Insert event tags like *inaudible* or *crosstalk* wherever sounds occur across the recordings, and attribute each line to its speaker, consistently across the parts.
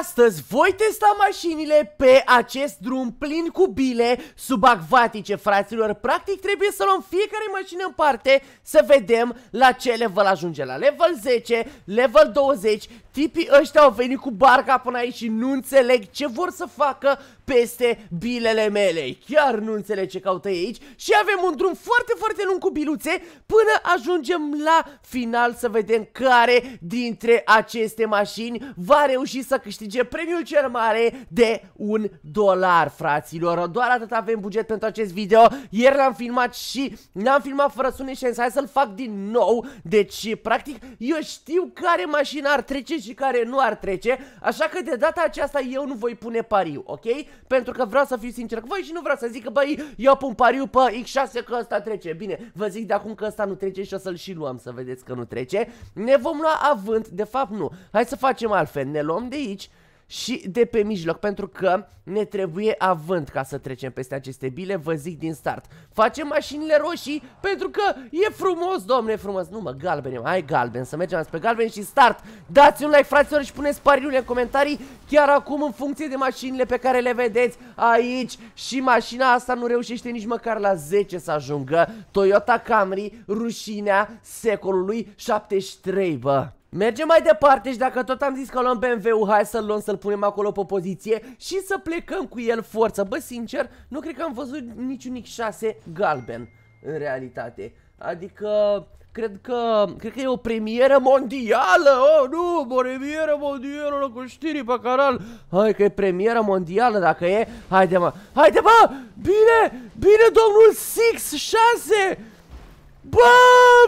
Speaker 1: Astăzi voi testa mașinile pe acest drum plin cu bile subacvatice, fraților. Practic trebuie să luăm fiecare mașină în parte să vedem la ce level ajunge. La level 10, level 20, tipii ăștia au venit cu barca până aici și nu înțeleg ce vor să facă peste bilele mele. Chiar nu înțeleg ce caută aici și avem un drum foarte, foarte lung cu biluțe până ajungem la final să vedem care dintre aceste mașini va reuși să câștige premiul cel mare de un dolar, fraților. Doar atât avem buget pentru acest video. Ieri l-am filmat și l-am filmat fără sunet și hai să-l fac din nou. Deci, practic, eu știu care mașină ar trece și care nu ar trece, așa că de data aceasta eu nu voi pune pariu, ok? pentru că vreau să fiu sincer cu voi și nu vreau să zic că băi, eu pun pariu pe X6 că ăsta trece. Bine, vă zic de acum că ăsta nu trece și o să-l și luăm să vedeți că nu trece. Ne vom lua avânt, de fapt nu. Hai să facem altfel, ne luăm de aici și de pe mijloc, pentru că ne trebuie avânt ca să trecem peste aceste bile, vă zic din start. Facem mașinile roșii pentru că e frumos, domne, frumos. Nu mă, galben, hai galben, să mergem spre galben și start. Dați un like, fraților, și puneți pariurile în comentarii chiar acum în funcție de mașinile pe care le vedeți aici. Și mașina asta nu reușește nici măcar la 10 să ajungă. Toyota Camry, rușinea secolului 73, bă. Mergem mai departe și dacă tot am zis că luăm BMW-ul, hai să-l luăm, să-l punem acolo pe poziție și să plecăm cu el forță. Bă, sincer, nu cred că am văzut niciun X6 galben în realitate. Adică, cred că, cred că e o premieră mondială, oh, nu, o premieră mondială cu știrii pe canal. Hai că e premieră mondială, dacă e, haide mă, haide mă, bine, bine domnul Six 6 Bă,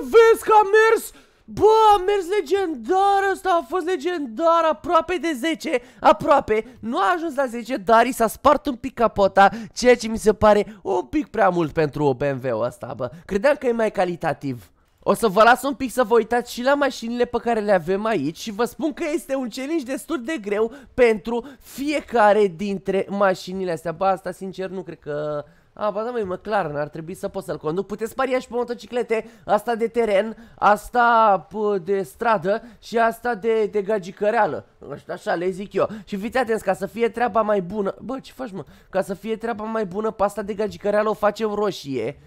Speaker 1: vezi că a mers Bă, a mers legendar ăsta, a fost legendar, aproape de 10, aproape. Nu a ajuns la 10, dar i s-a spart un pic capota, ceea ce mi se pare un pic prea mult pentru o BMW asta, bă. Credeam că e mai calitativ. O să vă las un pic să vă uitați și la mașinile pe care le avem aici și vă spun că este un challenge destul de greu pentru fiecare dintre mașinile astea. Ba, asta sincer nu cred că a, bă, ba da, măi, McLaren, ar trebui să pot să-l conduc. Puteți paria și pe motociclete, asta de teren, asta de stradă și asta de, de gagicăreală. Așa le zic eu. Și fiți atenți, ca să fie treaba mai bună... Bă, ce faci, mă? Ca să fie treaba mai bună, pasta de gagicăreală o facem roșie.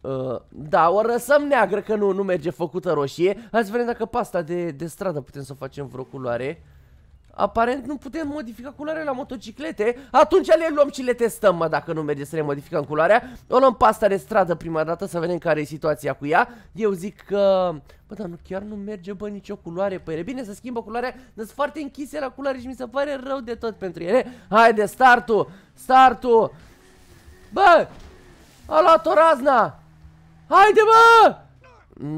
Speaker 1: Uh, da, o răsăm neagră, că nu, nu merge făcută roșie. Hai să vedem dacă pasta de, de stradă putem să o facem vreo culoare. Uh, Aparent nu putem modifica culoarea la motociclete Atunci le luăm și le testăm, mă, dacă nu merge să le modificăm culoarea O luăm pasta de stradă prima dată să vedem care e situația cu ea Eu zic că... Bă, dar nu, chiar nu merge, bă, nicio culoare pe păi e Bine, să schimbă culoarea, sunt foarte închise la culoare și mi se pare rău de tot pentru ele Haide, startul, startul Bă, a luat o razna Haide, bă!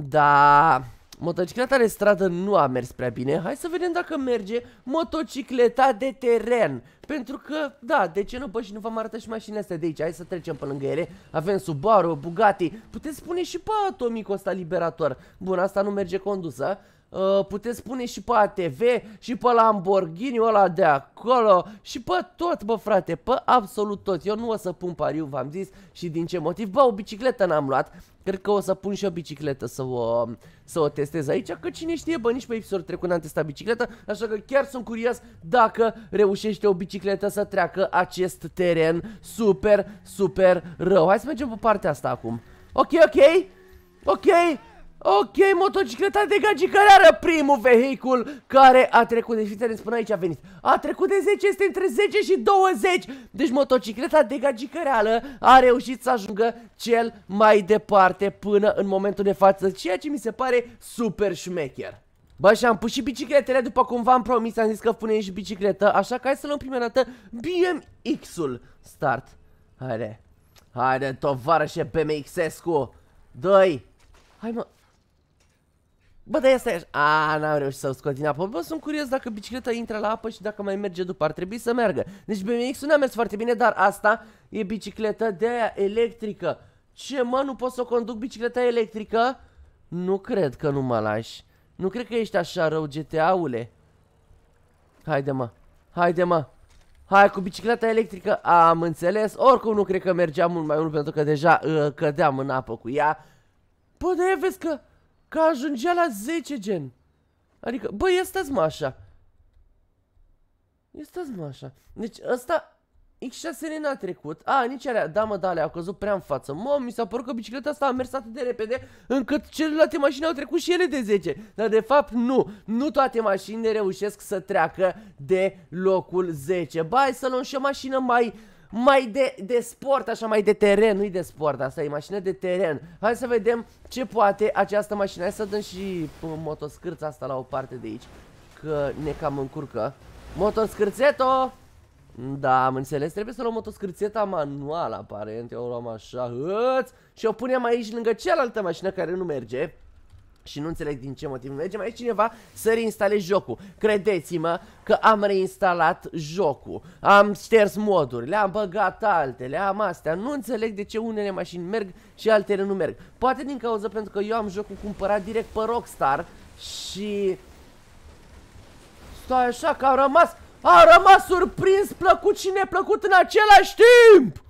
Speaker 1: Da... Motocicleta de stradă nu a mers prea bine, hai să vedem dacă merge motocicleta de teren. Pentru că, da, de ce nu, bă, și nu v-am arătat și mașinile astea de aici, hai să trecem pe lângă ele. Avem Subaru, Bugatti, puteți spune și pe atomicul ăsta liberator. Bun, asta nu merge condusă. Uh, puteți pune și pe ATV, și pe Lamborghini ăla de acolo, și pe tot, bă frate, pe absolut tot. Eu nu o să pun pariu, v-am zis, și din ce motiv. Bă, o bicicletă n-am luat, cred că o să pun și o bicicletă să o, să o testez aici, că cine știe, bă, nici pe episodul trecut n-am testat bicicletă, așa că chiar sunt curios dacă reușește o bicicletă să treacă acest teren super, super rău. Hai să mergem pe partea asta acum. Ok, ok, ok, Ok, motocicleta de gagi care are primul vehicul care a trecut. Deci fiți atenți, până aici a venit. A trecut de 10, este între 10 și 20. Deci motocicleta de gagi căreală a reușit să ajungă cel mai departe până în momentul de față. Ceea ce mi se pare super șmecher. Bă, și am pus și bicicletele, după cum v-am promis, am zis că punem și bicicletă, așa că hai să luăm prima dată BMX-ul. Start. Haide. Haide, tovarășe BMX-escu. Doi. Hai mă, Bă, dar asta e așa. A, n-am reușit să-l scot din apă. Bă, sunt curios dacă bicicleta intră la apă și dacă mai merge după. Ar trebui să meargă. Deci BMX-ul n-a mers foarte bine, dar asta e bicicleta de aia electrică. Ce, mă, nu pot să o conduc bicicleta electrică? Nu cred că nu mă lași. Nu cred că ești așa rău, GTA-ule. Haide, mă. Haide, mă. Hai, cu bicicleta electrică am înțeles. Oricum nu cred că mergea mult mai mult pentru că deja uh, cădeam în apă cu ea. Bă, de vezi că... Că ajungea la 10 gen. Adică, bă, ia stați mă așa. Ia stați mă așa. Deci ăsta, X6N n-a trecut. A, nici alea, da mă, da, alea, a căzut prea în față. Mă, mi s-a părut că bicicleta asta a mers atât de repede încât celelalte mașini au trecut și ele de 10. Dar de fapt nu, nu toate mașinile reușesc să treacă de locul 10. bai hai să luăm și o mașină mai mai de, de sport, așa, mai de teren, nu-i de sport, asta e mașină de teren. Hai să vedem ce poate această mașină. Hai să dăm și motoscârța asta la o parte de aici, că ne cam încurcă. Motoscârțeto! Da, am înțeles, trebuie să luăm motoscârțeta manuală, aparent, eu o luăm așa, hăț, și o punem aici lângă cealaltă mașină care nu merge. Și nu înțeleg din ce motiv merge mai cineva să reinstaleze jocul. Credeți-mă că am reinstalat jocul. Am șters modurile, am băgat altele, am astea. Nu înțeleg de ce unele mașini merg și altele nu merg. Poate din cauza pentru că eu am jocul cumpărat direct pe Rockstar și... Stai așa că au rămas... a rămas surprins, plăcut și neplăcut în același timp!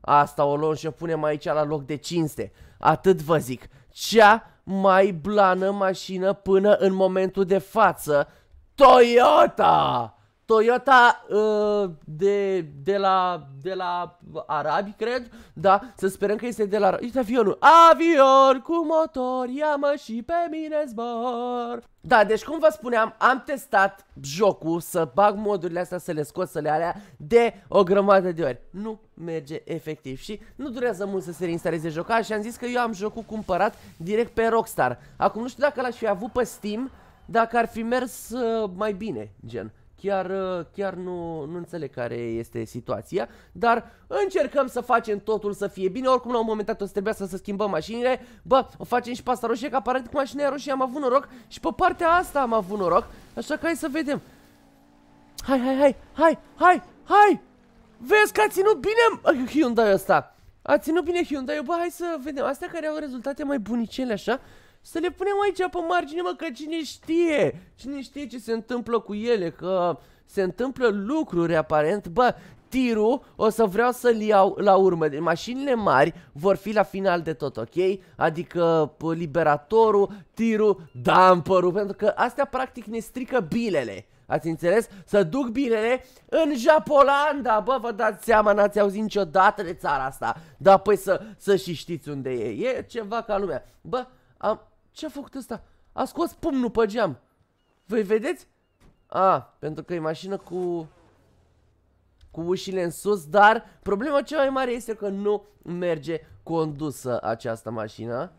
Speaker 1: Asta o luăm și o punem aici la loc de cinste. Atât vă zic. Cea mai blană mașină până în momentul de față, Toyota! Toyota uh, de, de, la, de la arabi, cred, da, să sperăm că este de la arabi. Uite avionul, avion cu motor, ia-mă și pe mine zbor. Da, deci cum vă spuneam, am testat jocul să bag modurile astea, să le scot, să le alea de o grămadă de ori. Nu merge efectiv și nu durează mult să se reinstaleze jocul și am zis că eu am jocul cumpărat direct pe Rockstar. Acum nu știu dacă l-aș fi avut pe Steam, dacă ar fi mers uh, mai bine, gen. Chiar, uh, chiar nu, nu înțeleg care este situația, dar încercăm să facem totul să fie bine. Oricum, la un moment dat o să trebuia să, să schimbăm mașinile. Bă, o facem și pe asta roșie, că aparent cu mașina roșie am avut noroc și pe partea asta am avut noroc. Așa că hai să vedem. Hai, hai, hai, hai, hai, hai! Vezi că a ținut bine ă, Hyundai ăsta! A ținut bine Hyundai, bă, hai să vedem. Astea care au rezultate mai bunicele, așa, să le punem aici pe margine, mă, că cine știe? Cine știe ce se întâmplă cu ele, că se întâmplă lucruri aparent. Bă, tirul o să vreau să-l iau la urmă. Deci mașinile mari vor fi la final de tot, ok? Adică liberatorul, tirul, dumperul pentru că astea practic ne strică bilele. Ați înțeles? Să duc bilele în Japolanda, bă, vă dați seama, n-ați auzit niciodată de țara asta. Dar păi să, să și știți unde e, e ceva ca lumea. Bă, am, ce a făcut ăsta? A scos pumnul pe geam. Voi vedeți? A, pentru că e mașină cu... Cu ușile în sus, dar problema cea mai mare este că nu merge condusă această mașină.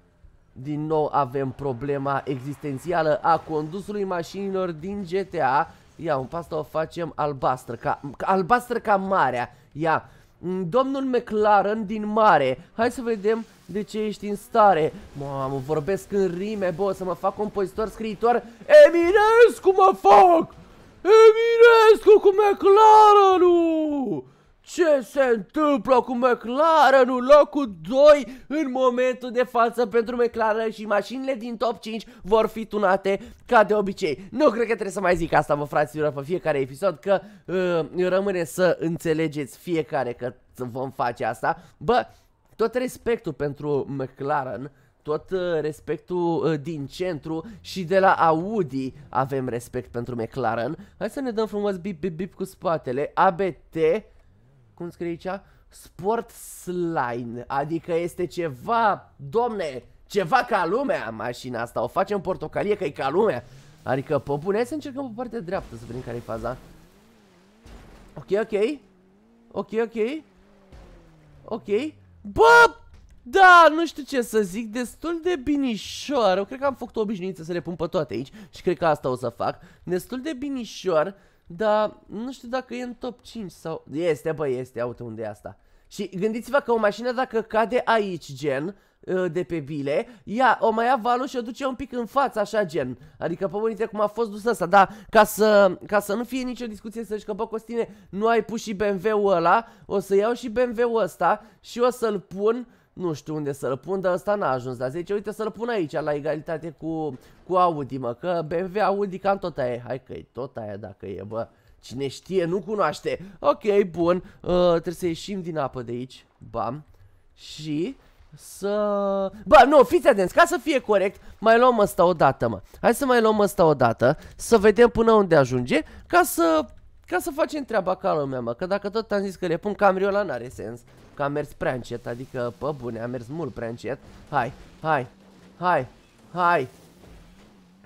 Speaker 1: Din nou avem problema existențială a condusului mașinilor din GTA. Ia, un pasta o facem albastră, ca, albastră ca marea. Ia, Mm, domnul McLaren din mare. Hai să vedem de ce ești în stare. Mamă, vorbesc în rime, bă, să mă fac compozitor, scriitor. Eminescu mă fac! Eminescu cu McLaren-ul! Ce se întâmplă cu McLaren în locul 2 în momentul de față pentru McLaren și mașinile din top 5 vor fi tunate ca de obicei. Nu cred că trebuie să mai zic asta, vă fraților, pe fiecare episod, că uh, rămâne să înțelegeți fiecare că vom face asta. Bă, tot respectul pentru McLaren, tot uh, respectul uh, din centru și de la Audi avem respect pentru McLaren. Hai să ne dăm frumos bip bip bip cu spatele, ABT cum scrie aici? Sport Slime, adică este ceva, domne, ceva ca lumea mașina asta, o facem portocalie că e ca lumea. Adică, pe bune, să încercăm pe partea dreaptă să vedem care e faza. Ok, ok. Ok, ok. Ok. Bă! Da, nu știu ce să zic, destul de binișor. Eu cred că am făcut o obișnuință să le pun pe toate aici și cred că asta o să fac. Destul de binișor. Dar nu știu dacă e în top 5 sau... Este, bă, este, auto unde e asta. Și gândiți-vă că o mașină dacă cade aici, gen, ă, de pe bile, ia, o mai ia valul și o duce un pic în față, așa gen. Adică, pe bunite, cum a fost dus asta, dar ca să, ca să nu fie nicio discuție să zici că, bă, Costine, nu ai pus și BMW-ul ăla, o să iau și BMW-ul ăsta și o să-l pun nu știu unde să-l pun, dar ăsta n-a ajuns la 10. Uite să-l pun aici, la egalitate cu, cu Audi, mă, că BMW Audi cam tot aia e. Hai că e tot aia dacă e, bă. Cine știe, nu cunoaște. Ok, bun. Uh, trebuie să ieșim din apă de aici. Bam. Și să... Bă, nu, fiți atenți, ca să fie corect, mai luăm asta o dată, mă. Hai să mai luăm asta o dată, să vedem până unde ajunge, ca să... Ca să facem treaba ca lumea, mă, că dacă tot am zis că le pun camriola, n-are sens că am mers prea încet, adică, pă bune, am mers mult prea încet. Hai, hai, hai, hai.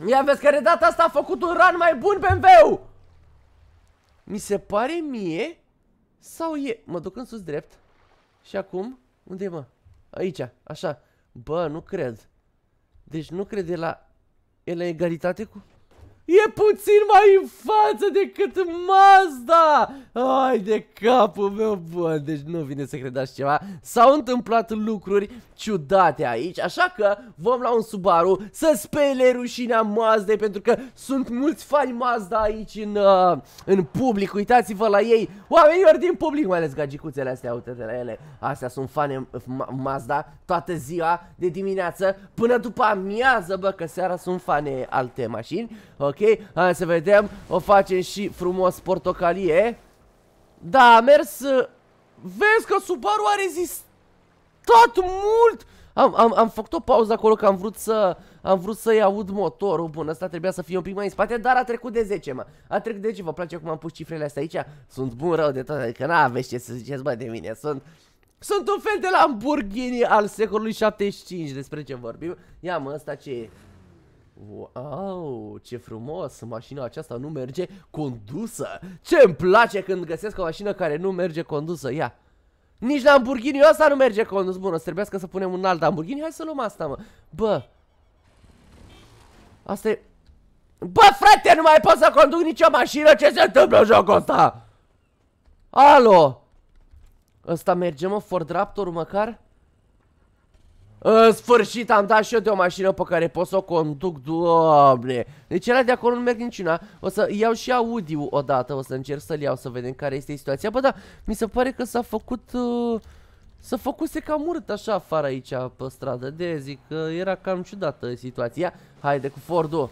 Speaker 1: Ia vezi că de data asta a făcut un run mai bun pe ul Mi se pare mie sau e... Mă duc în sus drept. Și acum, unde e, mă? Aici, așa. Bă, nu cred. Deci nu crede la... E la egalitate cu... E puțin mai în față decât Mazda! Ai de capul meu, bă, deci nu vine să credeți ceva. S-au întâmplat lucruri ciudate aici, așa că vom la un Subaru să spele rușinea Mazda, pentru că sunt mulți fani Mazda aici în, uh, în public. Uitați-vă la ei, ori din public, mai ales gagicuțele astea, uite la ele. Astea sunt fane uh, Mazda toată ziua, de dimineață, până după amiază, bă, că seara sunt fane alte mașini. Ok ok? Hai să vedem, o facem și frumos portocalie Da, a mers... Vezi că Subaru a rezistat mult! Am, am, am făcut o pauză acolo că am vrut să am vrut să-i aud motorul. Bun, ăsta trebuia să fie un pic mai în spate, dar a trecut de 10, mă. A trecut de 10, vă place cum am pus cifrele astea aici? Sunt bun rău de tot, adică n-aveți ce să ziceți, bă, de mine. Sunt sunt un fel de Lamborghini al secolului 75, despre ce vorbim. Ia mă, ăsta ce e? Wow, ce frumos, mașina aceasta nu merge condusă ce îmi place când găsesc o mașină care nu merge condusă, ia Nici Lamborghini asta nu merge condus, bun, o să trebuiască să punem un alt Lamborghini, hai să luăm asta, mă Bă Asta e Bă, frate, nu mai pot să conduc nicio mașină, ce se întâmplă în jocul ăsta? Alo Ăsta merge, mă, Ford Raptor măcar? În sfârșit am dat și eu de o mașină pe care pot să o conduc, doamne. Deci era de acolo nu merg niciuna. O să iau și audio o odată, o să încerc să-l iau, să vedem care este situația. Bă, da, mi se pare că s-a făcut... Uh, S-a se cam urât așa afară aici pe stradă De zic că uh, era cam ciudată situația Haide cu Fordul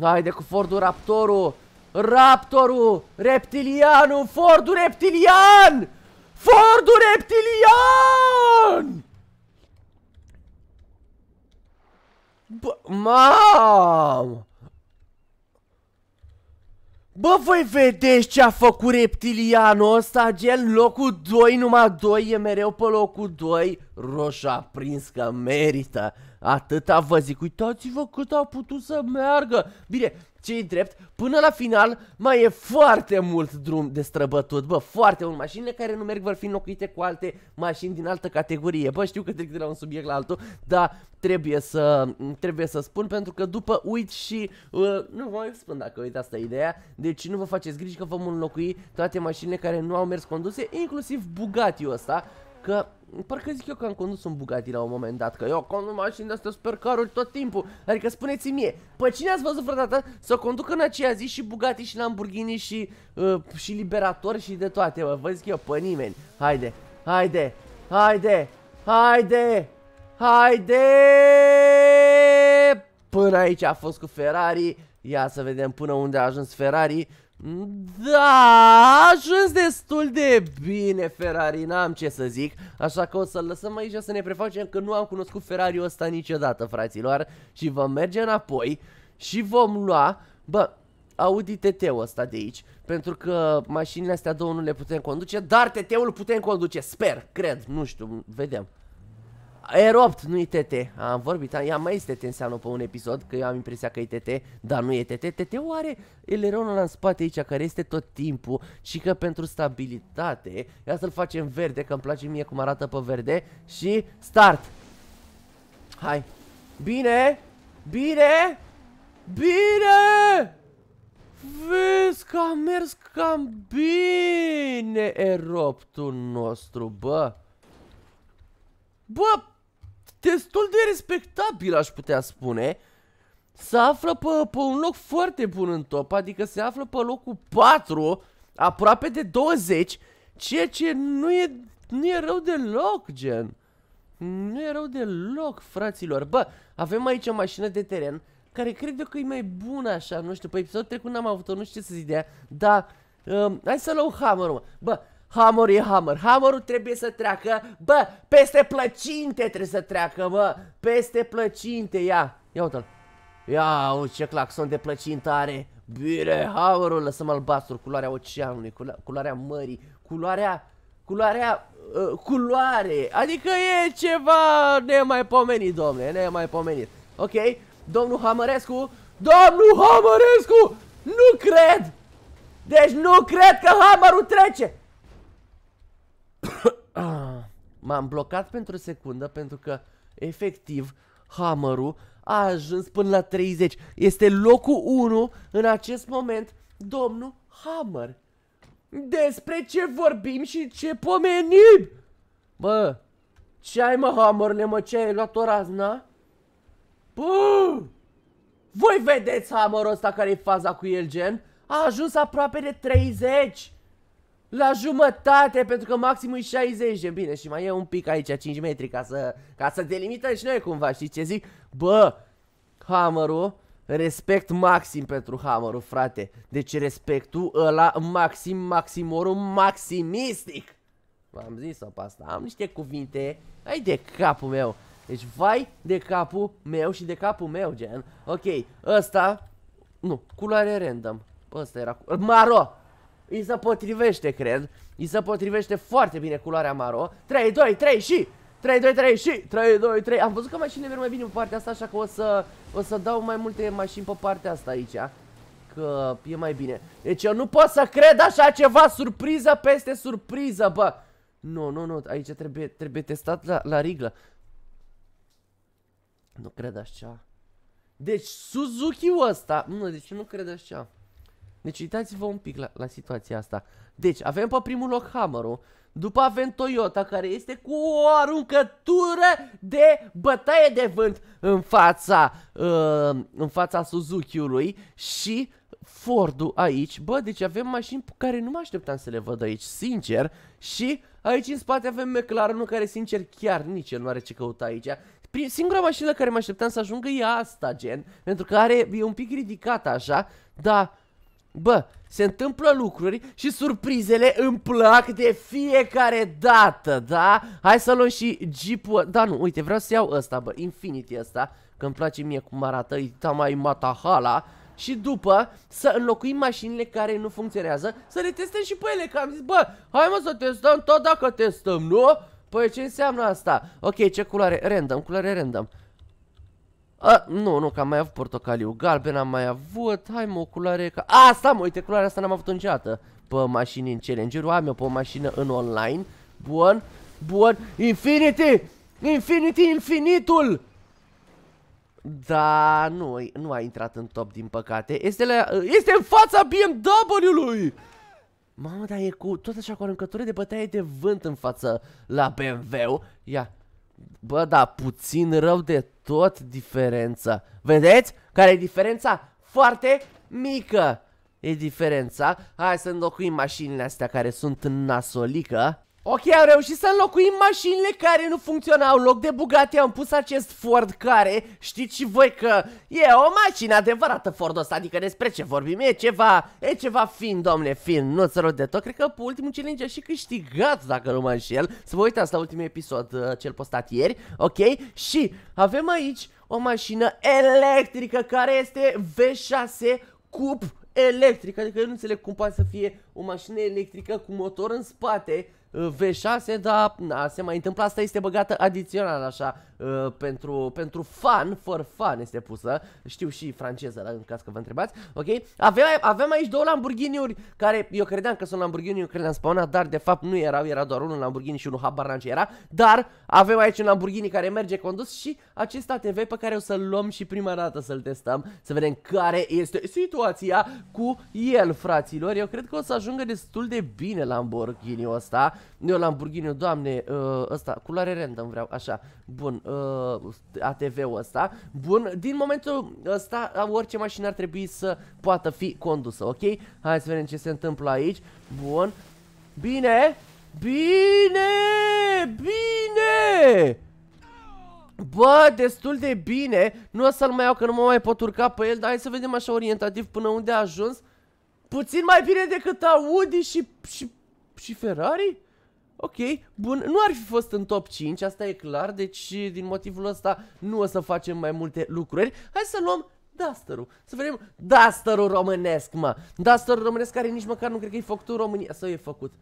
Speaker 1: Haide cu Fordul Raptorul Raptorul Reptilianul Fordul Reptilian Fordul Reptilian Bă, mam! Bă, voi vedeți ce a făcut reptilianul ăsta, gen locul 2, numai 2, e mereu pe locul 2. Roșu a prins că merită. Atâta vă zic, uitați-vă cât a putut să meargă. Bine, ce drept, până la final mai e foarte mult drum de străbătut, bă, foarte mult. Mașinile care nu merg vor fi înlocuite cu alte mașini din altă categorie. Bă, știu că trec de la un subiect la altul, dar trebuie să, trebuie să spun pentru că după uit și uh, nu vă mai spun dacă uit asta ideea. Deci nu vă faceți griji că vom înlocui toate mașinile care nu au mers conduse, inclusiv Bugatti-ul ăsta, că Parcă zic eu că am condus un Bugatti la un moment dat, că eu conduc mașini de-astea supercaruri tot timpul. Adică spuneți-mi mie, pe cine ați văzut vreodată să conducă în aceea zi și Bugatti și Lamborghini și, uh, și Liberator și de toate, mă, vă zic eu, pe nimeni. Haide, haide, haide, haide, haide! Până aici a fost cu Ferrari, ia să vedem până unde a ajuns Ferrari. Da, a ajuns destul de bine Ferrari, n-am ce să zic Așa că o să-l lăsăm aici să ne prefacem că nu am cunoscut Ferrari-ul ăsta niciodată, fraților Și vom merge înapoi și vom lua, bă, Audi TT-ul ăsta de aici Pentru că mașinile astea două nu le putem conduce, dar TT-ul putem conduce, sper, cred, nu știu, vedem r 8, nu e TT. Am vorbit, am, ea mai este TT înseamnă pe un episod, că eu am impresia că e TT, dar nu e TT. tt oare? are eleronul ăla în spate aici, care este tot timpul și că pentru stabilitate, ia să-l facem verde, că îmi place mie cum arată pe verde și start. Hai. Bine! Bine! Bine! Vezi că a mers cam bine eroptul nostru, bă! Bă, destul de respectabil, aș putea spune. Se află pe, pe un loc foarte bun în top, adică se află pe locul 4, aproape de 20, ceea ce nu e, nu e rău deloc, gen. Nu e rău deloc, fraților. Bă, avem aici o mașină de teren care cred eu că e mai bună așa, nu știu, pe episodul trecut n-am avut-o, nu știu ce să zic de ea, dar... Um, hai să luăm hammer, mă. Bă, Hammer e hammer. Hammerul trebuie să treacă, bă, peste plăcinte trebuie să treacă, bă, Peste plăcinte, ia. Ia uite-l. Ia, uite ce claxon de plăcintă are. Bine, hammerul, lăsăm albastru, culoarea oceanului, culoarea mării, culoarea... Culoarea... Uh, culoare. Adică e ceva nemaipomenit, domnule, nemaipomenit. Ok, domnul Hammerescu, Domnul Hammerescu, Nu cred! Deci nu cred că hammerul trece! M-am blocat pentru o secundă pentru că, efectiv, hammerul a ajuns până la 30. Este locul 1 în acest moment, domnul Hammer. Despre ce vorbim și ce pomenim? Bă, ce ai mă, Hammerle, mă, ce ai luat o razna? Bă! Voi vedeți Hammerul ăsta care e faza cu el, gen? A ajuns aproape de 30! La jumătate, pentru că maximul e 60 de bine și mai e un pic aici, 5 metri, ca să, ca să delimităm și noi cumva, știi ce zic? Bă, hammerul, respect maxim pentru hammerul, frate. Deci respectul ăla maxim, maximorul, maximistic. V-am zis-o pe asta, am niște cuvinte, ai de capul meu. Deci vai de capul meu și de capul meu, gen. Ok, ăsta, nu, culoare random. Ăsta era, cu... maro! Îi se potrivește, cred. Îi se potrivește foarte bine culoarea maro. 3, 2, 3 și... 3, 2, 3 și 3, 2, 3 Am văzut că mașinile merg mai bine pe partea asta Așa că o să, o să dau mai multe mașini pe partea asta aici Că e mai bine Deci eu nu pot să cred așa ceva Surpriză peste surpriză, bă Nu, nu, nu, aici trebuie, trebuie testat la, la riglă Nu cred așa Deci Suzuki ul ăsta Nu, deci nu cred așa deci uitați-vă un pic la, la situația asta. Deci avem pe primul loc Hammer-ul. După avem Toyota care este cu o aruncătură de bătaie de vânt în fața, uh, în fața Suzuki-ului și Ford aici. Bă, deci avem mașini pe care nu mă așteptam să le văd aici, sincer. Și aici în spate avem mclaren care, sincer, chiar nici el nu are ce căuta aici. Singura mașină care mă așteptam să ajungă e asta, gen, pentru că are, e un pic ridicată așa, dar... Bă, se întâmplă lucruri și surprizele îmi plac de fiecare dată, da? Hai să luăm și jeep-ul ă- Da, nu, uite, vreau să iau ăsta, bă, Infinity ăsta Că îmi place mie cum arată, e mai matahala și după să înlocuim mașinile care nu funcționează, să le testăm și pe ele, că am zis, bă, hai mă să testăm tot dacă testăm, nu? Păi ce înseamnă asta? Ok, ce culoare? Random, culoare random. A, nu, nu, că am mai avut portocaliu galben, am mai avut, hai mă, culoare ca... asta mă, uite, culoarea asta n-am avut-o niciodată pe mașini în challenge-uri, am eu pe o mașină în online, bun, bun, Infinity, Infinity, infinitul! Da, nu, nu a intrat în top, din păcate, este, la, este în fața BMW-ului! Mamă, dar e cu tot așa cu aruncătură de bătaie de vânt în față la BMW. Ia, Bă, da puțin rău de tot diferență. Vedeți? Care e diferența? Foarte mică e diferența. Hai să înlocuim mașinile astea care sunt în nasolică. Ok, am reușit să înlocuim mașinile care nu funcționau. În loc de bugate am pus acest Ford care știți și voi că e o mașină adevărată Ford ăsta. Adică despre ce vorbim? E ceva, e ceva fin, domne, fin. Nu-ți rog de tot. Cred că pe ultimul challenge a și câștigat, dacă nu mă înșel. Să vă uitați la ultimul episod, uh, cel postat ieri. Ok? Și avem aici o mașină electrică care este V6 Cup electrică. Adică eu nu înțeleg cum poate să fie o mașină electrică cu motor în spate V6, dar na, se mai întâmplă, asta este băgată adițional așa uh, pentru, pentru fan, for fan este pusă, știu și franceză, la, în caz că vă întrebați, ok? Aveam, aveam aici două Lamborghini-uri care eu credeam că sunt Lamborghini, eu credeam spawnat, dar de fapt nu erau, era doar unul Lamborghini și unul habar ce era, dar avem aici un Lamborghini care merge condus și acest ATV pe care o să-l luăm și prima dată să-l testăm, să vedem care este situația cu el, fraților. Eu cred că o să ajungă destul de bine Lamborghini-ul ăsta. Eu Lamborghini, doamne, uh, ăsta, culoare random vreau, așa. Bun, uh, ATV-ul ăsta. Bun, din momentul ăsta orice mașină ar trebui să poată fi condusă, ok? Hai să vedem ce se întâmplă aici. Bun. Bine! Bine! Bine! Bă, destul de bine. Nu o să-l mai iau că nu mă mai pot urca pe el, dar hai să vedem așa orientativ până unde a ajuns. Puțin mai bine decât Audi și, și, și Ferrari? Ok, bun, nu ar fi fost în top 5, asta e clar, deci din motivul ăsta nu o să facem mai multe lucruri. Hai să luăm Duster-ul, Să vedem Dusterul românesc, mă. Dusterul românesc care nici măcar nu cred că e făcut în România. Sau e făcut.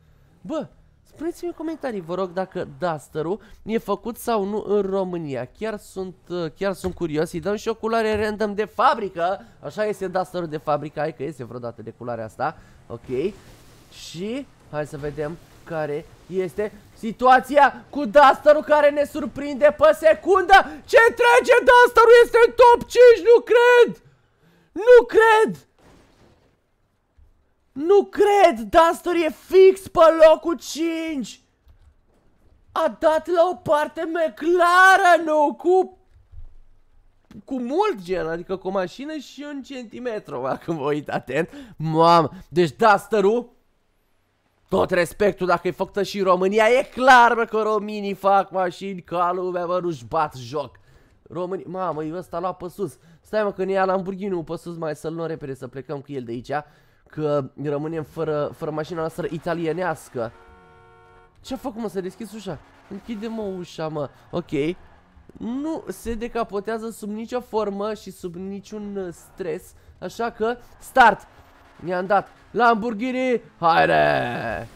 Speaker 1: Bă, spuneți-mi în comentarii, vă rog, dacă Dusterul e făcut sau nu în România. Chiar sunt, chiar sunt curios. Îi dăm și o culoare random de fabrică. Așa este Dusterul de fabrică. Hai că iese vreodată de culoarea asta. Ok. Și hai să vedem care este situația cu Dusterul care ne surprinde pe secundă. Ce trece Dusterul? Este în top 5, nu cred! Nu cred! Nu cred! Duster e fix pe locul 5! A dat la o parte mclaren nu cu... Cu mult gen, adică cu o mașină și un centimetru, dacă vă uit atent. Mamă, deci Duster-ul tot respectul dacă e făcută și România, e clar bă, că românii fac mașini ca lumea, bă, nu-și bat joc. Români, mamă, ăsta l-a pe sus. Stai mă că ne ia Lamborghini pe sus, mai să-l luăm repede să plecăm cu el de aici. Că rămânem fără, fără mașina noastră italienească. Ce-a făcut mă, să deschis ușa? Închide mă ușa mă, ok. Nu se decapotează sub nicio formă și sub niciun uh, stres. Așa că, start! Ne-am dat Lamborghini, haide!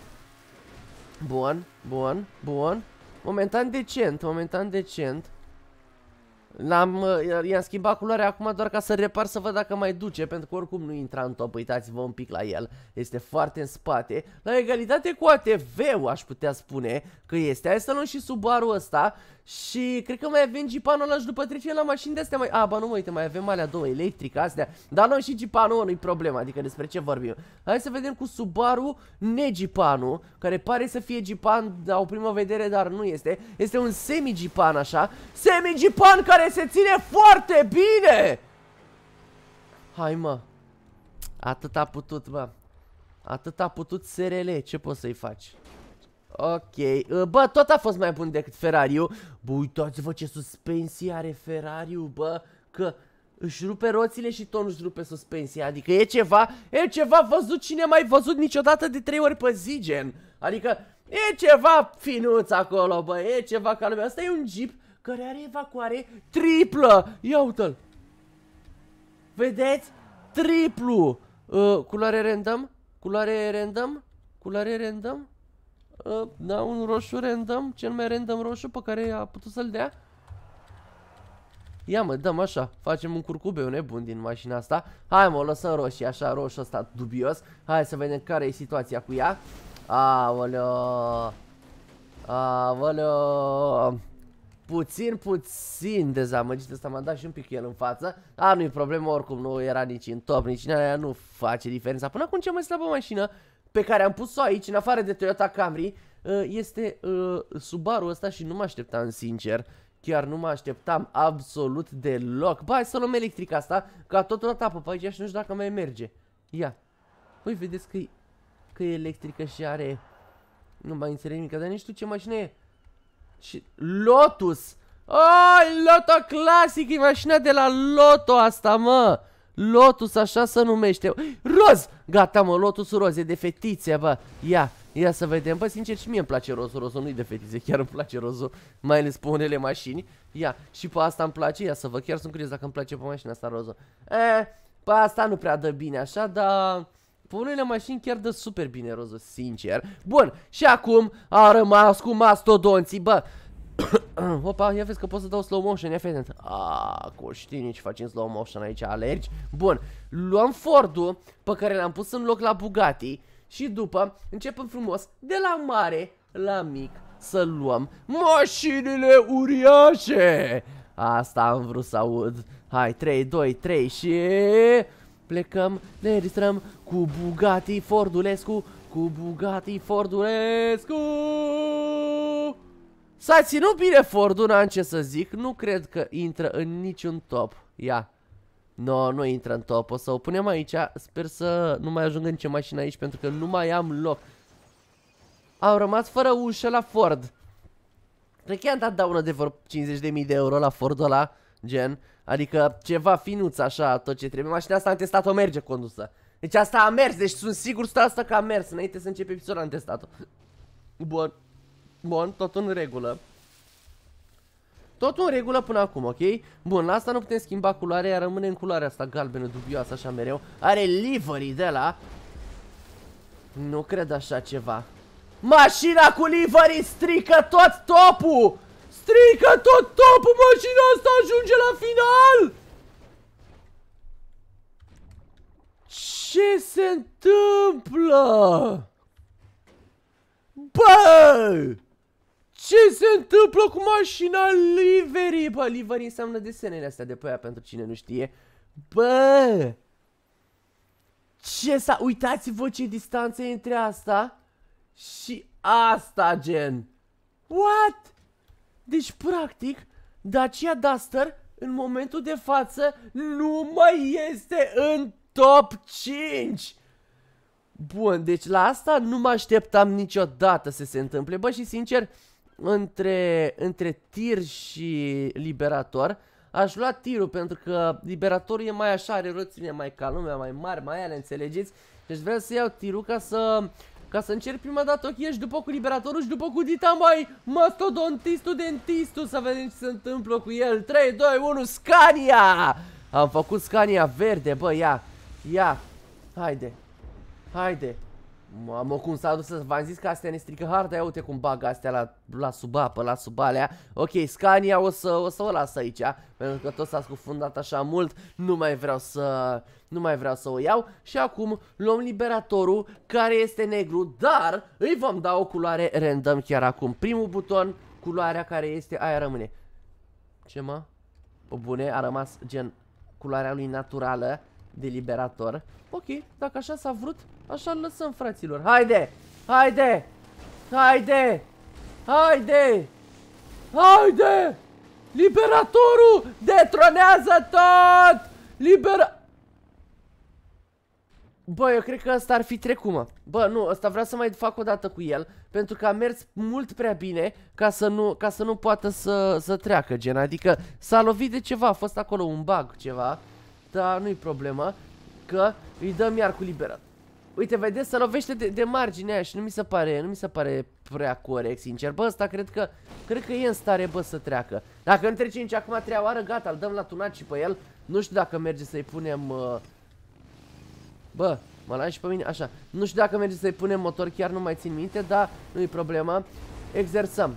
Speaker 1: Bun, bun, bun Momentan decent, momentan decent L-am, uh, i-am schimbat culoarea acum doar ca să repar să văd dacă mai duce, pentru că oricum nu intra în top, uitați-vă un pic la el, este foarte în spate. La egalitate cu ATV-ul aș putea spune că este. Hai să luăm și Subaru ăsta și cred că mai avem Jeepanul ăla și după trecem la mașini de astea mai... A, ba nu, uite, mai avem alea două electrică astea, dar luăm și Jeepanul, nu-i problema, adică despre ce vorbim. Hai să vedem cu Subaru Negipanul, care pare să fie Jeepan la o primă vedere, dar nu este. Este un semi-Jeepan așa, semi care care se ține foarte bine! Hai, mă. Atât a putut, mă. Atât a putut SRL. Ce poți să-i faci? Ok. Uh, bă, tot a fost mai bun decât Ferrariu. Bă, uitați-vă ce suspensie are Ferrariu, bă. Că își rupe roțile și tot nu-și rupe suspensia. Adică e ceva, e ceva văzut cine mai văzut niciodată de trei ori pe zi, gen. Adică e ceva finuț acolo, bă. E ceva ca lumea. Asta e un Jeep care are evacuare triplă. Ia uite-l. Vedeți? Triplu. Uh, culoare random? Culoare random? Culoare random? Uh, da, un roșu random. Cel mai random roșu pe care a putut să-l dea. Ia mă, dăm așa, facem un curcubeu nebun din mașina asta Hai mă, o lăsăm roșii, așa, roșu ăsta dubios Hai să vedem care e situația cu ea Aoleo Aoleo puțin, puțin dezamăgit, ăsta m-a dat și un pic el în față. Dar nu-i problemă, oricum nu era nici în top, nici în aia, nu face diferența. Până acum cea mai slabă mașină pe care am pus-o aici, în afară de Toyota Camry, uh, este uh, Subaru ăsta și nu mă așteptam, sincer. Chiar nu mă așteptam absolut deloc. Ba, să luăm electrica asta, ca totodată apă pe aici și nu știu dacă mai merge. Ia. Voi vedeți că că e electrică și are... Nu mai înțeleg nimic, dar nici tu ce mașină e. Și Lotus. Ai, Loto Classic, e mașina de la Loto asta, mă. Lotus, așa se numește. Roz! Gata, mă, Lotusul roz, e de fetițe, bă. Ia, ia să vedem. Bă, sincer, și mie îmi place rozul. Rozul nu-i de fetițe, chiar îmi place rozul. Mai ales pe unele mașini. Ia, și pe asta îmi place. Ia să vă, chiar sunt curios dacă îmi place pe mașina asta rozul. Eh, pe asta nu prea dă bine, așa, dar... Punele mașini chiar dă super bine roză, sincer. Bun, și acum a rămas cu mastodonții, bă. *coughs* Opa, ia vezi că pot să dau slow motion, ia fii Aaa, coștinici, facem slow motion aici, alergi. Bun, luăm Ford-ul pe care l-am pus în loc la Bugatti și după începem frumos de la mare la mic să luăm mașinile uriașe. Asta am vrut să aud. Hai, 3, 2, 3 și plecăm, ne distrăm cu Bugatti Fordulescu, cu Bugatti Fordulescu! S-a ținut bine Fordul, n ce să zic, nu cred că intră în niciun top. Ia. No, nu intră în top, o să o punem aici, sper să nu mai ajung în ce mașină aici pentru că nu mai am loc. Am rămas fără ușă la Ford. Cred că i-am dat daună de vreo 50.000 de euro la Fordul ăla gen, adică ceva finuț așa, tot ce trebuie. Mașina asta am testat-o, merge condusă. Deci asta a mers, deci sunt sigur asta că a mers, înainte să începe episodul am testat-o. Bun, bun, tot în regulă. Tot în regulă până acum, ok? Bun, la asta nu putem schimba culoarea, rămâne în culoarea asta galbenă, dubioasă, așa mereu. Are livery de la... Nu cred așa ceva. Mașina cu livery strică tot topul! Strică tot topul, mă, și asta ajunge la final! Ce se întâmplă? Bă! Ce se întâmplă cu mașina Livery? Bă, Livery înseamnă desenele astea de pe aia pentru cine nu știe. Bă! Ce s-a... Uitați-vă ce distanță e între asta și asta, gen. What? Deci, practic, Dacia Duster, în momentul de față, nu mai este în top 5! Bun, deci la asta nu mă așteptam niciodată să se întâmple. Bă, și sincer, între, între tir și liberator, aș lua tirul pentru că liberatorul e mai așa, are roțile mai ca mai mari, mai ale, înțelegeți? Deci vreau să iau tirul ca să ca să încerc prima dată și după cu liberatorul și după cu dita mai mastodontistul dentistul să vedem ce se întâmplă cu el 3, 2, 1, Scania! Am făcut Scania verde, bă, ia, ia, haide, haide Mamă, cum s-a dus să v-am zis că astea ne strică harta, ia uite cum bag astea la, la sub apă, la sub alea. Ok, Scania o să o, să o las aici, pentru că tot s-a scufundat așa mult, nu mai vreau să nu mai vreau să o iau. Și acum luăm liberatorul care este negru, dar îi vom da o culoare random chiar acum. Primul buton, culoarea care este, aia rămâne. Ce mă? Bune, a rămas gen culoarea lui naturală de liberator. Ok, dacă așa s-a vrut, Așa lăsăm, fraților. Haide! Haide! Haide! Haide! Haide! Liberatorul detronează tot! Libera... Bă, eu cred că asta ar fi trecut, mă. Bă, nu, ăsta vrea să mai fac o dată cu el, pentru că a mers mult prea bine ca să nu, ca să nu poată să, să treacă, gen. Adică s-a lovit de ceva, a fost acolo un bug, ceva, dar nu-i problemă, că îi dăm iar cu liberat. Uite, vedeți, se lovește de, de marginea aia și nu mi se pare, nu mi se pare prea corect, sincer. Bă, ăsta cred că, cred că e în stare, bă, să treacă. Dacă îmi trece nici acum a treia oară, gata, îl dăm la tunat și pe el. Nu știu dacă merge să-i punem... Uh... Bă, mă lași și pe mine, așa. Nu știu dacă merge să-i punem motor, chiar nu mai țin minte, dar nu-i problema. Exersăm.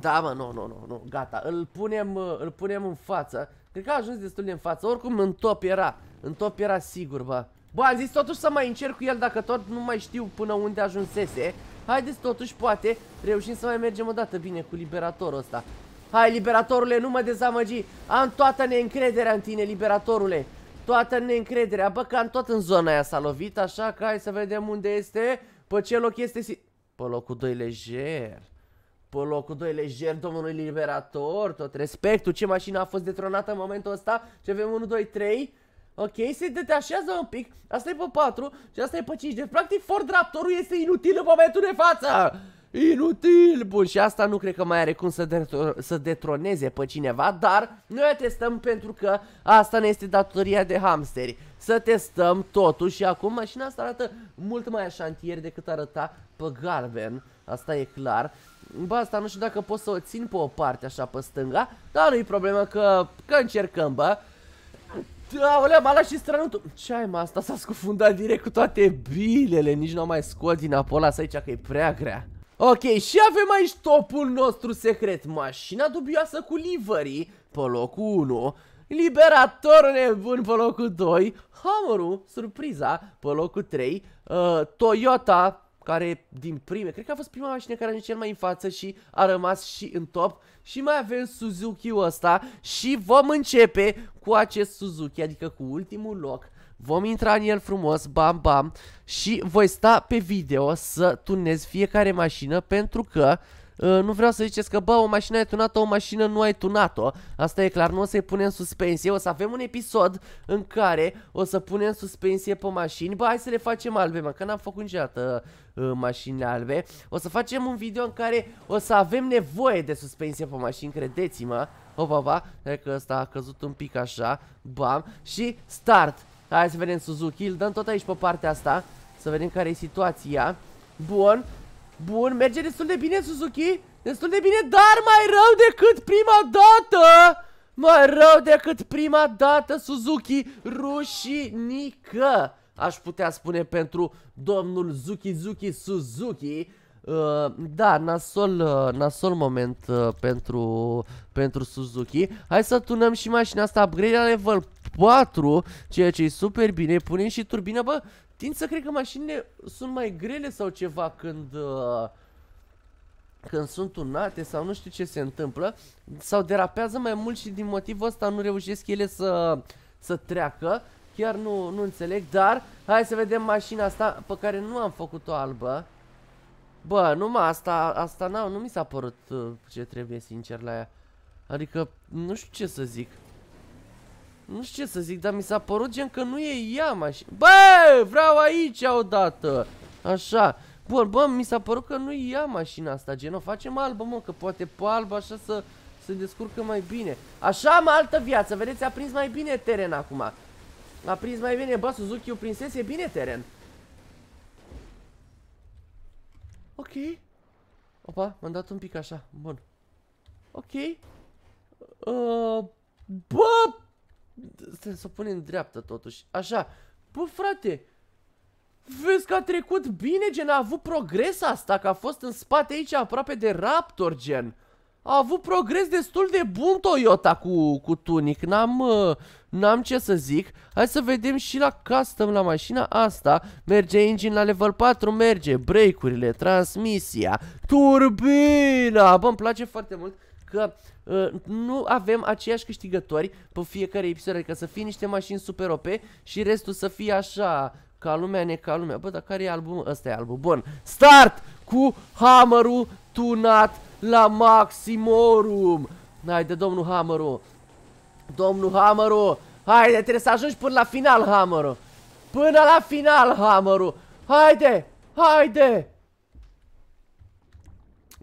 Speaker 1: Da, mă, nu, nu, nu, nu, gata. Îl punem, uh, îl punem în față. Cred că a ajuns destul de în față. Oricum, în top era. În top era sigur, bă. Bă, am zis totuși să mai încerc cu el dacă tot nu mai știu până unde ajunsese. Haideți totuși, poate, reușim să mai mergem o dată bine cu liberatorul ăsta. Hai, liberatorule, nu mă dezamăgi. Am toată neîncrederea în tine, liberatorule. Toată neîncrederea. Bă, că am tot în zona aia s-a lovit, așa că hai să vedem unde este. Pe ce loc este si... Pe locul 2 lejer. Pe locul 2 lejer, domnului liberator. Tot respectul. Ce mașină a fost detronată în momentul ăsta? Ce avem 1, 2, 3... Ok, se detașează un pic, asta e pe 4 și asta e pe 5, deci practic Ford Raptorul este inutil în momentul de față! Inutil! Bun, și asta nu cred că mai are cum să, detro să detroneze pe cineva, dar noi testăm pentru că asta ne este datoria de hamsteri. Să testăm totuși și acum mașina asta arată mult mai șantier decât arăta pe Galven, asta e clar. Ba, asta nu știu dacă pot să o țin pe o parte așa pe stânga, dar nu-i problema că, că încercăm, bă. Aolea, m-a luat și strănutul Ce ai, mă, asta s-a scufundat direct cu toate bilele Nici nu mai scot din apolas aici că e prea grea Ok, și avem aici topul nostru secret Mașina dubioasă cu liverii Pe locul 1 Liberator nebun pe locul 2 Hammerul, surpriza, pe locul 3 uh, Toyota care din prime, cred că a fost prima mașină care a ajuns cel mai în față și a rămas și în top și mai avem Suzuki-ul ăsta și vom începe cu acest Suzuki, adică cu ultimul loc Vom intra în el frumos, bam bam Și voi sta pe video să tunez fiecare mașină Pentru că Uh, nu vreau să ziceți că, bă, o mașină ai tunat-o, o mașină nu ai tunat-o. Asta e clar, nu o să-i punem suspensie. O să avem un episod în care o să punem suspensie pe mașini. Bă, hai să le facem albe, mă, că n-am făcut niciodată uh, mașinile albe. O să facem un video în care o să avem nevoie de suspensie pe mașini, credeți-mă. Opa, cred că ăsta a căzut un pic așa, bam, și start. Hai să vedem Suzuki, îl dăm tot aici pe partea asta, să vedem care e situația. Bun, Bun, merge destul de bine, Suzuki. Destul de bine, dar mai rău decât prima dată. Mai rău decât prima dată, Suzuki. Rușinică, aș putea spune pentru domnul Zuki Zuki Suzuki. Uh, da, nasol, uh, nasol moment uh, pentru, pentru Suzuki Hai să tunăm și mașina asta, upgrade la level 4 Ceea ce e super bine, punem și turbina, bă Tind să cred că mașinile sunt mai grele sau ceva când... Uh, când sunt tunate sau nu știu ce se întâmplă sau derapează mai mult și din motivul ăsta nu reușesc ele să, să treacă Chiar nu, nu înțeleg, dar hai să vedem mașina asta pe care nu am făcut-o albă Bă, numai asta, asta nu mi s-a părut uh, ce trebuie sincer la ea Adică, nu știu ce să zic nu știu ce să zic, dar mi s-a părut gen că nu e ea mașina. Bă, vreau aici odată. Așa. Bun, bă, mi s-a părut că nu e ea mașina asta, gen, o facem albă, mă, că poate pe albă așa să se descurcă mai bine. Așa am altă viață, vedeți, a prins mai bine teren acum. A prins mai bine, bă, Suzuki-ul e bine teren. Ok. Opa, m-am dat un pic așa, bun. Ok. Uh, bă, Trebuie să o pune în dreapta totuși. Așa. Bă, frate, Vezi că a trecut bine, gen, a avut progres asta, că a fost în spate aici aproape de Raptor, gen. A avut progres destul de bun Toyota cu, cu Tunic, n-am uh, n-am ce să zic. Hai să vedem și la custom, la mașina asta. Merge engine la level 4, merge, brake-urile, transmisia, turbina. Bă, îmi place foarte mult că uh, nu avem aceiași câștigători pe fiecare episod, adică să fie niște mașini super OP și restul să fie așa, ca lumea, ne ca lumea. Bă, dar care e albumul? Ăsta e albumul. Bun. Start cu hammerul tunat la maximorum. Haide, domnul hammerul. Domnul hammerul. Haide, trebuie să ajungi până la final, hammerul. Până la final, hammerul. Haide, haide.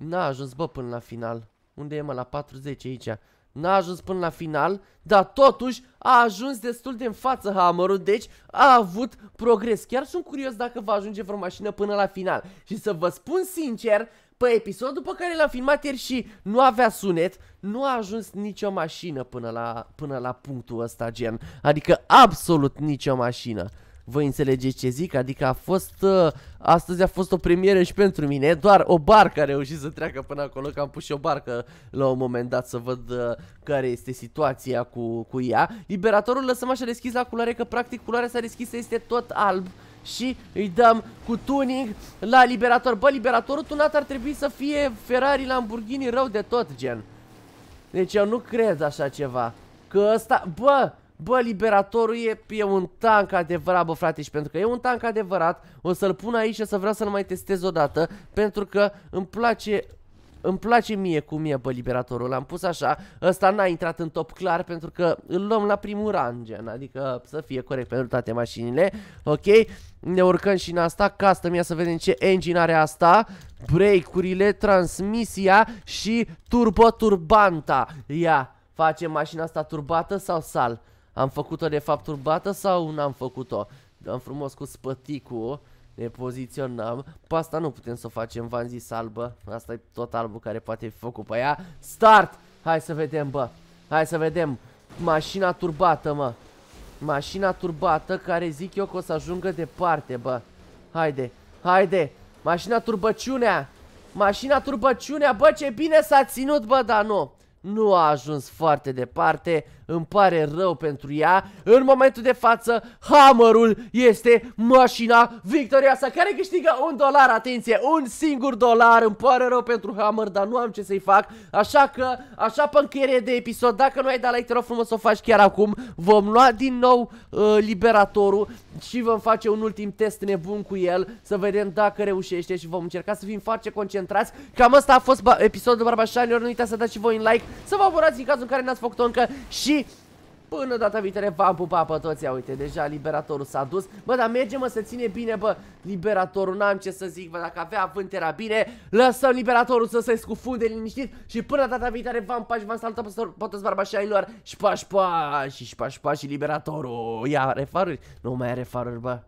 Speaker 1: N-a ajuns, bă, până la final. Unde e mă? La 40 aici. N-a ajuns până la final, dar totuși a ajuns destul de în față hammerul, deci a avut progres. Chiar sunt curios dacă va ajunge vreo mașină până la final. Și să vă spun sincer, pe episodul pe care l-am filmat ieri și nu avea sunet, nu a ajuns nicio mașină până la, până la punctul ăsta gen. Adică absolut nicio mașină. Voi înțelegeți ce zic? Adică a fost... Uh, astăzi a fost o premieră și pentru mine. Doar o barcă a reușit să treacă până acolo, că am pus și o barcă la un moment dat să văd uh, care este situația cu, cu ea. Liberatorul lăsăm așa deschis la culoare, că practic culoarea s-a deschis, este tot alb și îi dăm cu tuning la Liberator. Bă, Liberatorul tunat ar trebui să fie Ferrari, Lamborghini, rău de tot, gen. Deci eu nu cred așa ceva. Că ăsta... Bă, Bă, Liberatorul e, e un tank adevărat, bă, frate, și pentru că e un tank adevărat, o să-l pun aici și să vreau să-l mai testez odată, pentru că îmi place îmi place mie cum e, bă, Liberatorul, l-am pus așa, ăsta n-a intrat în top clar pentru că îl luăm la primul rang, gen, adică să fie corect pentru toate mașinile, ok? Ne urcăm și în asta, custom, ia să vedem ce engine are asta, brake-urile, transmisia și turbo-turbanta, ia, facem mașina asta turbată sau sal? Am făcut-o de fapt turbată sau n-am făcut-o? Am frumos cu spăticul, ne poziționăm. Asta nu putem să o facem, v-am zis albă. Asta e tot albul care poate fi făcut pe ea. Start! Hai să vedem, bă. Hai să vedem. Mașina turbată, mă. Mașina turbată care zic eu că o să ajungă departe, bă. Haide, haide. Mașina turbăciunea. Mașina turbăciunea, bă, ce bine s-a ținut, bă, dar nu nu a ajuns foarte departe, îmi pare rău pentru ea. În momentul de față, hammerul este mașina victorioasă care câștigă un dolar, atenție, un singur dolar. Îmi pare rău pentru hammer, dar nu am ce să-i fac, așa că, așa pe încheiere de episod, dacă nu ai dat like, te rog frumos să o faci chiar acum, vom lua din nou uh, liberatorul și vom face un ultim test nebun cu el Să vedem dacă reușește și vom încerca să fim foarte concentrați Cam asta a fost episodul Barbașanilor, nu uitați să dați și voi un like Să vă abonați în cazul în care n-ați făcut-o încă și Până data viitoare v-am pupat pe toți, ia uite, deja liberatorul s-a dus Bă, dar merge mă, se ține bine, bă, liberatorul, n-am ce să zic, bă, dacă avea vânt era bine Lăsăm liberatorul să se scufunde liniștit și până data viitoare v-am pași, v-am salutat pe toți barbașailor Și pași, pași, și pași, pași, și liberatorul Ia, refaruri, Nu mai are refaruri, bă